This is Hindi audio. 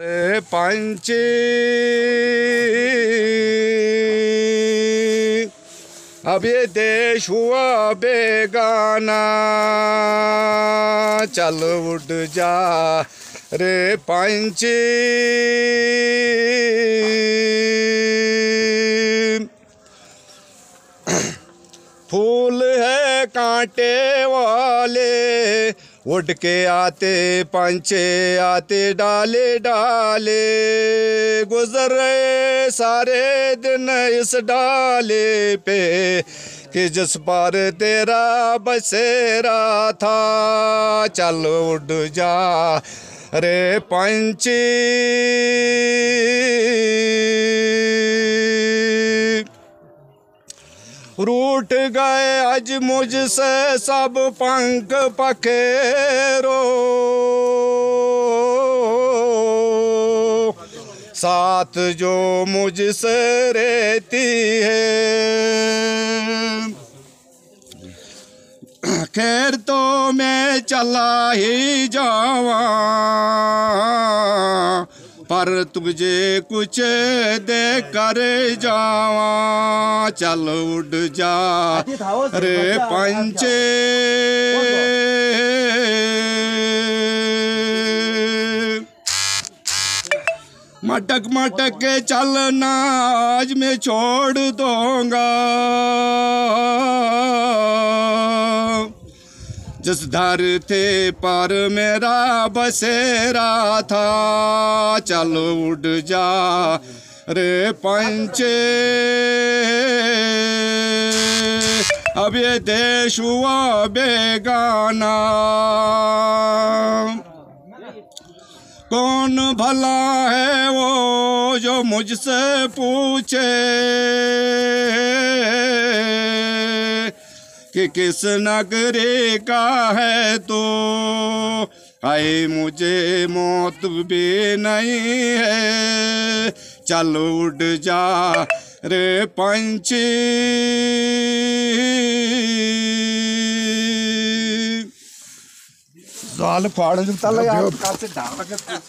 रे पंच अब ये देश हुआ बेगाना चल उड जा रे पंच फूल है कांटे वाले उड़ के आते पंचे आते डाले डाले गुजर रहे सारे दिन इस डाले पे कि जिस पर तेरा बसेरा था चल उड़ जा रे पंची रूट गए अज मुझसे सब पंख पखेरो साथ जो मुझसे रहती है खैर तो मैं चला ही जावा पर तुझे कुछ दे कर जावा चल उड़ जा रे पंचे मटक मटक के चलना आज मैं छोड़ दूंगा जिस धर थे पर मेरा बसेरा था चल उड़ जा रे पंचे अब ये देश हुआ बेगाना कौन भला है वो जो मुझसे पूछे कि किस नगरी का है तू आए मुझे मौत भी नहीं है चल उड़ जा रे पंछी जाल फाड़ जुटा लगा